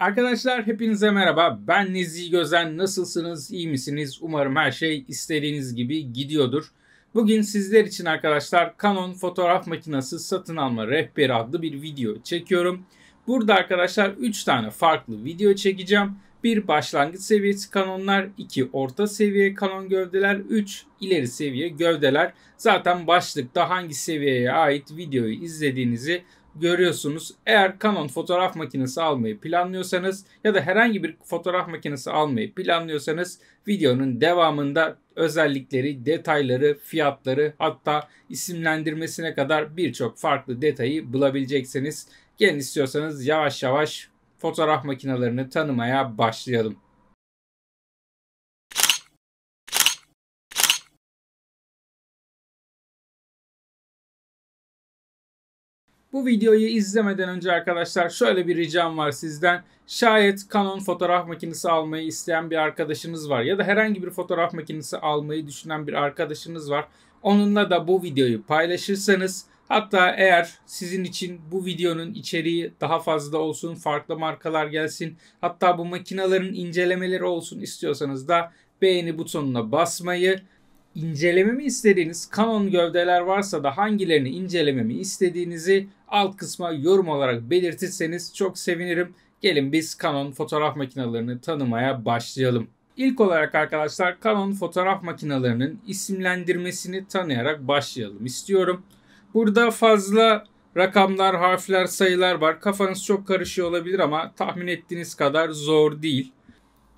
Arkadaşlar hepinize merhaba. Ben Nezih Gözen. Nasılsınız? İyi misiniz? Umarım her şey istediğiniz gibi gidiyordur. Bugün sizler için arkadaşlar Canon fotoğraf makinesi satın alma rehberi adlı bir video çekiyorum. Burada arkadaşlar 3 tane farklı video çekeceğim. Bir başlangıç seviyesi kanonlar, iki orta seviye kanon gövdeler, üç ileri seviye gövdeler. Zaten başlıkta hangi seviyeye ait videoyu izlediğinizi görüyorsunuz. Eğer Canon fotoğraf makinesi almayı planlıyorsanız ya da herhangi bir fotoğraf makinesi almayı planlıyorsanız videonun devamında özellikleri, detayları, fiyatları hatta isimlendirmesine kadar birçok farklı detayı bulabileceksiniz. Gelin istiyorsanız yavaş yavaş fotoğraf makinelerini tanımaya başlayalım. Bu videoyu izlemeden önce arkadaşlar şöyle bir ricam var sizden. Şayet Canon fotoğraf makinesi almayı isteyen bir arkadaşınız var ya da herhangi bir fotoğraf makinesi almayı düşünen bir arkadaşınız var. Onunla da bu videoyu paylaşırsanız hatta eğer sizin için bu videonun içeriği daha fazla olsun, farklı markalar gelsin, hatta bu makinaların incelemeleri olsun istiyorsanız da beğeni butonuna basmayı İncelememi istediğiniz Canon gövdeler varsa da hangilerini incelememi istediğinizi alt kısma yorum olarak belirtirseniz çok sevinirim. Gelin biz Canon fotoğraf makinalarını tanımaya başlayalım. İlk olarak arkadaşlar Canon fotoğraf makinalarının isimlendirmesini tanıyarak başlayalım istiyorum. Burada fazla rakamlar, harfler, sayılar var. Kafanız çok karışıyor olabilir ama tahmin ettiğiniz kadar zor değil.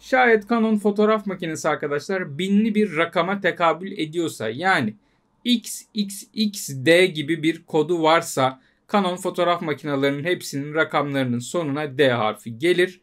Şayet Canon fotoğraf makinesi arkadaşlar binli bir rakama tekabül ediyorsa yani XXXD gibi bir kodu varsa Canon fotoğraf makinelerinin hepsinin rakamlarının sonuna D harfi gelir.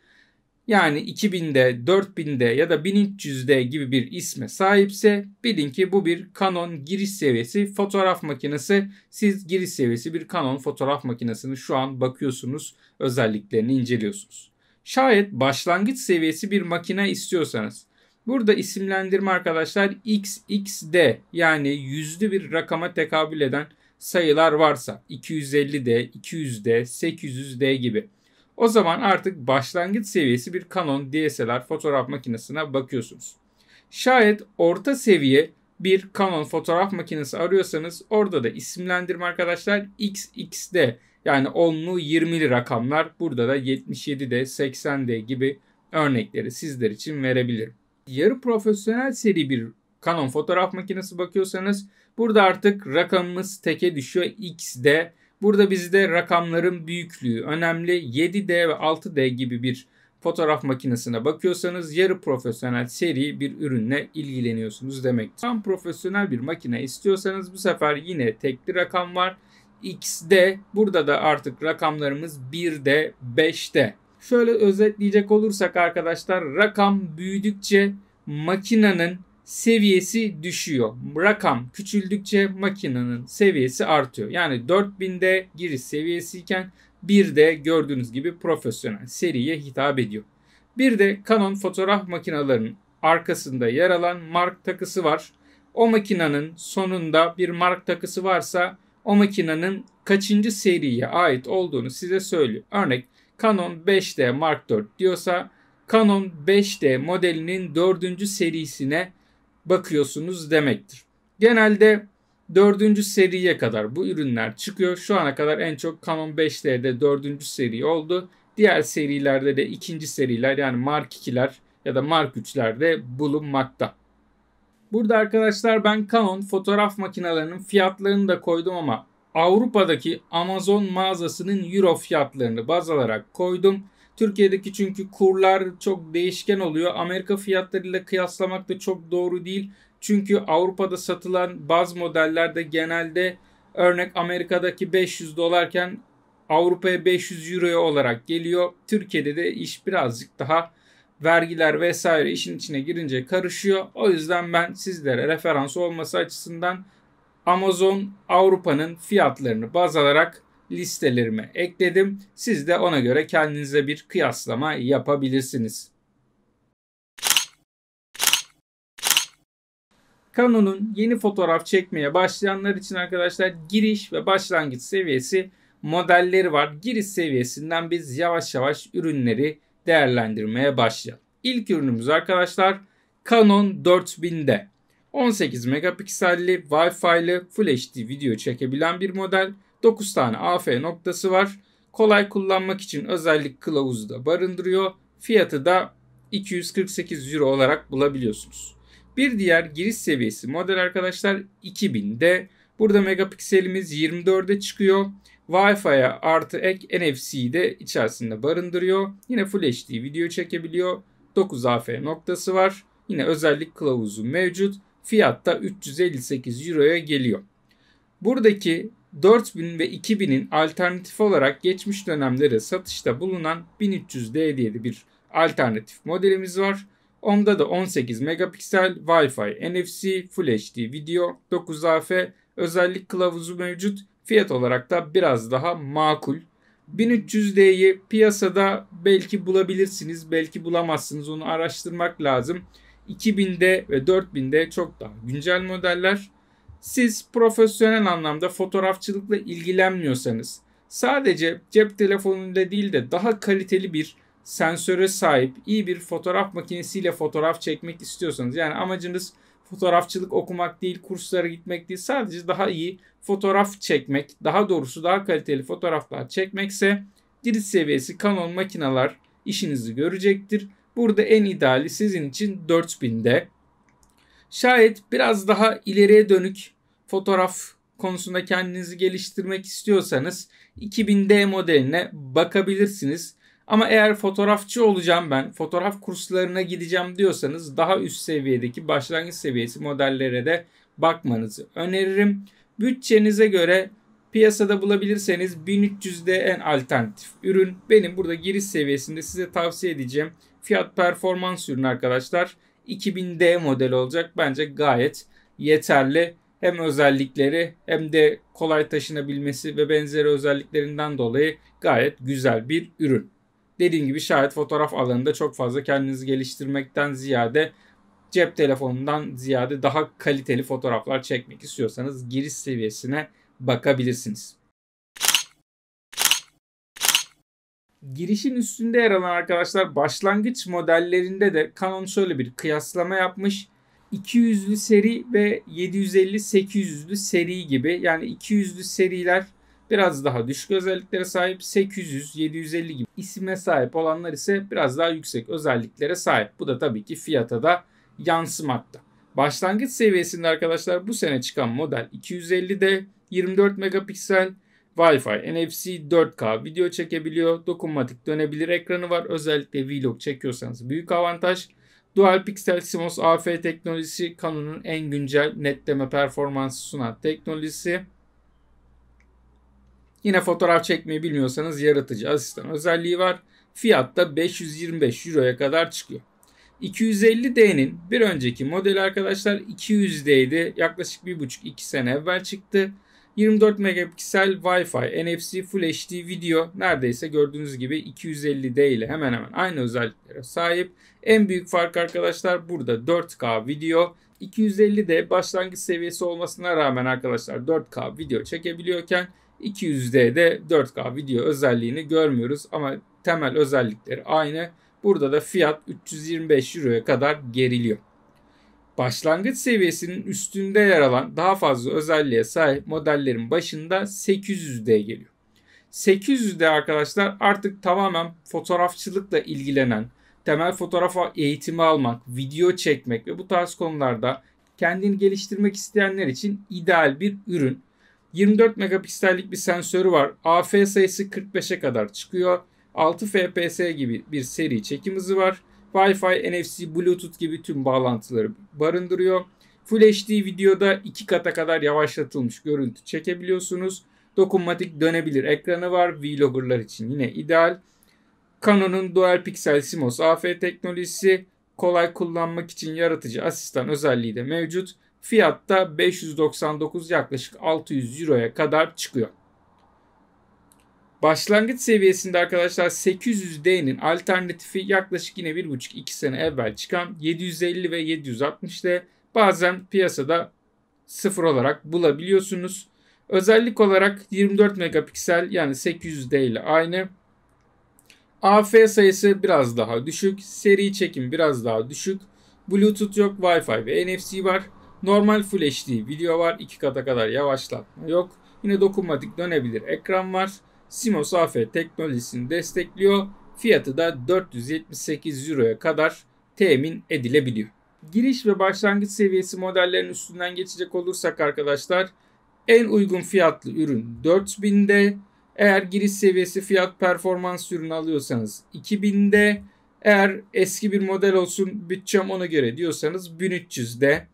Yani 2000'de, 4000'de ya da 1300'de gibi bir isme sahipse bilin ki bu bir Canon giriş seviyesi fotoğraf makinesi. Siz giriş seviyesi bir Canon fotoğraf makinesini şu an bakıyorsunuz, özelliklerini inceliyorsunuz. Şayet başlangıç seviyesi bir makine istiyorsanız burada isimlendirme arkadaşlar XXD yani yüzlü bir rakama tekabül eden sayılar varsa 250D, 200D, 800D gibi. O zaman artık başlangıç seviyesi bir Canon DSLR fotoğraf makinesine bakıyorsunuz. Şayet orta seviye bir Canon fotoğraf makinesi arıyorsanız orada da isimlendirme arkadaşlar XXD yani 10'lu 20'li rakamlar burada da 77'de 80'de gibi örnekleri sizler için verebilirim. Yarı profesyonel seri bir Canon fotoğraf makinesi bakıyorsanız burada artık rakamımız teke düşüyor X'de. Burada bizde rakamların büyüklüğü önemli 7D ve 6D gibi bir fotoğraf makinesine bakıyorsanız yarı profesyonel seri bir ürünle ilgileniyorsunuz demektir. Tam profesyonel bir makine istiyorsanız bu sefer yine tekli rakam var X'de burada da artık rakamlarımız 1'de 5'te. Şöyle özetleyecek olursak arkadaşlar rakam büyüdükçe makinenin seviyesi düşüyor. Rakam küçüldükçe makinenin seviyesi artıyor. Yani 4000'de giriş seviyesiyken bir de gördüğünüz gibi profesyonel seriye hitap ediyor. Bir de Canon fotoğraf makinalarının arkasında yer alan mark takısı var. O makinenin sonunda bir mark takısı varsa o makinenin kaçıncı seriye ait olduğunu size söylüyor. Örnek Canon 5D Mark IV diyorsa Canon 5D modelinin 4. serisine bakıyorsunuz demektir. Genelde 4. seriye kadar bu ürünler çıkıyor. Şu ana kadar en çok Canon 5D'de 4. seri oldu. Diğer serilerde de 2. seriler yani Mark 2'ler ya da Mark 3'lerde bulunmakta. Burada arkadaşlar ben Canon fotoğraf makinelerinin fiyatlarını da koydum ama Avrupa'daki Amazon mağazasının euro fiyatlarını baz alarak koydum. Türkiye'deki çünkü kurlar çok değişken oluyor. Amerika fiyatlarıyla kıyaslamak da çok doğru değil. Çünkü Avrupa'da satılan bazı modellerde genelde örnek Amerika'daki 500 dolarken Avrupa'ya 500 euroya olarak geliyor. Türkiye'de de iş birazcık daha vergiler vesaire işin içine girince karışıyor. O yüzden ben sizlere referans olması açısından Amazon Avrupa'nın fiyatlarını baz alarak listelerime ekledim. Siz de ona göre kendinize bir kıyaslama yapabilirsiniz. Canon'un yeni fotoğraf çekmeye başlayanlar için arkadaşlar giriş ve başlangıç seviyesi modelleri var. Giriş seviyesinden biz yavaş yavaş ürünleri değerlendirmeye başlayalım. İlk ürünümüz arkadaşlar Canon 4000'de 18 megapikselli Wi-Fi'li Full HD video çekebilen bir model. 9 tane AF noktası var. Kolay kullanmak için özellik kılavuzu da barındırıyor. Fiyatı da 248 euro olarak bulabiliyorsunuz. Bir diğer giriş seviyesi model arkadaşlar 2000'de. Burada megapikselimiz 24'e çıkıyor. Wi-Fi'ye artı ek NFC'yi de içerisinde barındırıyor. Yine Full HD video çekebiliyor. 9 AF noktası var. Yine özellik kılavuzu mevcut. Fiyat da 358 Euro'ya geliyor. Buradaki 4000 ve 2000'in alternatif olarak geçmiş dönemlere satışta bulunan 1300D diye bir alternatif modelimiz var. Onda da 18 megapiksel Wi-Fi, NFC, Full HD video, 9 AF, özellik kılavuzu mevcut fiyat olarak da biraz daha makul. 1300D'yi piyasada belki bulabilirsiniz, belki bulamazsınız. Onu araştırmak lazım. 2000'de ve 4000'de çok daha güncel modeller. Siz profesyonel anlamda fotoğrafçılıkla ilgilenmiyorsanız, sadece cep telefonunda değil de daha kaliteli bir sensöre sahip iyi bir fotoğraf makinesiyle fotoğraf çekmek istiyorsanız yani amacınız fotoğrafçılık okumak değil, kurslara gitmek değil. Sadece daha iyi fotoğraf çekmek, daha doğrusu daha kaliteli fotoğraflar çekmekse giriş seviyesi Canon makineler işinizi görecektir. Burada en ideali sizin için 4000'de. Şayet biraz daha ileriye dönük fotoğraf konusunda kendinizi geliştirmek istiyorsanız 2000D modeline bakabilirsiniz. Ama eğer fotoğrafçı olacağım ben, fotoğraf kurslarına gideceğim diyorsanız daha üst seviyedeki başlangıç seviyesi modellere de bakmanızı öneririm. Bütçenize göre piyasada bulabilirseniz 1300'de en alternatif ürün. Benim burada giriş seviyesinde size tavsiye edeceğim fiyat performans ürünü arkadaşlar. 2000D model olacak. Bence gayet yeterli. Hem özellikleri hem de kolay taşınabilmesi ve benzeri özelliklerinden dolayı gayet güzel bir ürün dediğim gibi şayet fotoğraf alanında çok fazla kendinizi geliştirmekten ziyade cep telefonundan ziyade daha kaliteli fotoğraflar çekmek istiyorsanız giriş seviyesine bakabilirsiniz. Girişin üstünde yer alan arkadaşlar başlangıç modellerinde de Canon şöyle bir kıyaslama yapmış. 200'lü seri ve 750-800'lü seri gibi yani 200'lü seriler biraz daha düşük özelliklere sahip 800, 750 gibi isime sahip olanlar ise biraz daha yüksek özelliklere sahip. Bu da tabii ki fiyata da yansımakta. Başlangıç seviyesinde arkadaşlar bu sene çıkan model 250'de 24 megapiksel Wi-Fi, NFC 4K video çekebiliyor. Dokunmatik dönebilir ekranı var. Özellikle vlog çekiyorsanız büyük avantaj. Dual Pixel CMOS AF teknolojisi Canon'un en güncel netleme performansı sunan teknolojisi. Yine fotoğraf çekmeyi bilmiyorsanız yaratıcı asistan özelliği var. Fiyat da 525 Euro'ya kadar çıkıyor. 250D'nin bir önceki modeli arkadaşlar 200D'ydi. Yaklaşık 1,5-2 sene evvel çıktı. 24 megapiksel Wi-Fi, NFC, Full HD video neredeyse gördüğünüz gibi 250D ile hemen hemen aynı özelliklere sahip. En büyük fark arkadaşlar burada 4K video. 250D başlangıç seviyesi olmasına rağmen arkadaşlar 4K video çekebiliyorken 200D'de 4K video özelliğini görmüyoruz ama temel özellikleri aynı. Burada da fiyat 325 Euro'ya kadar geriliyor. Başlangıç seviyesinin üstünde yer alan daha fazla özelliğe sahip modellerin başında 800D geliyor. 800D arkadaşlar artık tamamen fotoğrafçılıkla ilgilenen, temel fotoğraf eğitimi almak, video çekmek ve bu tarz konularda kendini geliştirmek isteyenler için ideal bir ürün. 24 megapiksellik bir sensörü var. AF sayısı 45'e kadar çıkıyor. 6 FPS gibi bir seri çekim hızı var. Wi-Fi, NFC, Bluetooth gibi tüm bağlantıları barındırıyor. Full HD videoda 2 kata kadar yavaşlatılmış görüntü çekebiliyorsunuz. Dokunmatik dönebilir ekranı var. Vloggerlar için yine ideal. Canon'un Dual Pixel CMOS AF teknolojisi kolay kullanmak için yaratıcı asistan özelliği de mevcut. Fiyatta 599 yaklaşık 600 Euro'ya kadar çıkıyor. Başlangıç seviyesinde arkadaşlar 800D'nin alternatifi yaklaşık yine 1,5-2 sene evvel çıkan 750 ve 760D bazen piyasada sıfır olarak bulabiliyorsunuz. Özellik olarak 24 megapiksel yani 800D ile aynı. AF sayısı biraz daha düşük. Seri çekim biraz daha düşük. Bluetooth yok, Wi-Fi ve NFC var. Normal Full HD video var. 2 kata kadar yavaşlatma yok. Yine dokunmatik dönebilir ekran var. Simos AF teknolojisini destekliyor. Fiyatı da 478 Euro'ya kadar temin edilebiliyor. Giriş ve başlangıç seviyesi modellerin üstünden geçecek olursak arkadaşlar en uygun fiyatlı ürün 4000'de. Eğer giriş seviyesi fiyat performans ürünü alıyorsanız 2000'de. Eğer eski bir model olsun bütçem ona göre diyorsanız 1300'de.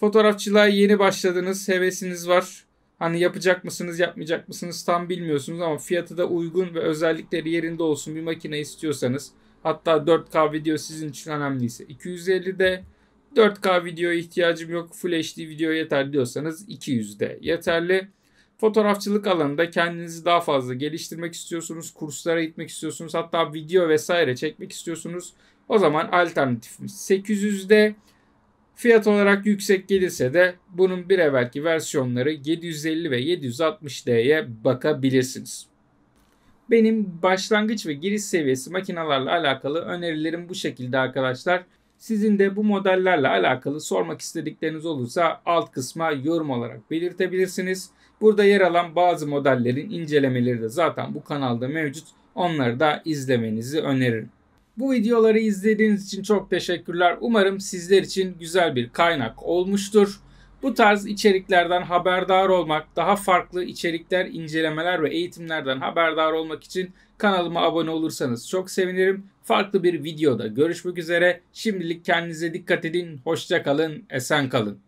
Fotoğrafçılığa yeni başladınız, hevesiniz var. Hani yapacak mısınız, yapmayacak mısınız tam bilmiyorsunuz ama fiyatı da uygun ve özellikleri yerinde olsun bir makine istiyorsanız. Hatta 4K video sizin için önemliyse. 250'de 4K video ihtiyacım yok, Full HD video yeter diyorsanız 200'de yeterli. Fotoğrafçılık alanında kendinizi daha fazla geliştirmek istiyorsunuz, kurslara gitmek istiyorsunuz, hatta video vesaire çekmek istiyorsunuz. O zaman alternatifimiz 800'de Fiyat olarak yüksek gelirse de bunun bir evvelki versiyonları 750 ve 760D'ye bakabilirsiniz. Benim başlangıç ve giriş seviyesi makinalarla alakalı önerilerim bu şekilde arkadaşlar. Sizin de bu modellerle alakalı sormak istedikleriniz olursa alt kısma yorum olarak belirtebilirsiniz. Burada yer alan bazı modellerin incelemeleri de zaten bu kanalda mevcut. Onları da izlemenizi öneririm. Bu videoları izlediğiniz için çok teşekkürler. Umarım sizler için güzel bir kaynak olmuştur. Bu tarz içeriklerden haberdar olmak, daha farklı içerikler, incelemeler ve eğitimlerden haberdar olmak için kanalıma abone olursanız çok sevinirim. Farklı bir videoda görüşmek üzere. Şimdilik kendinize dikkat edin. Hoşça kalın, esen kalın.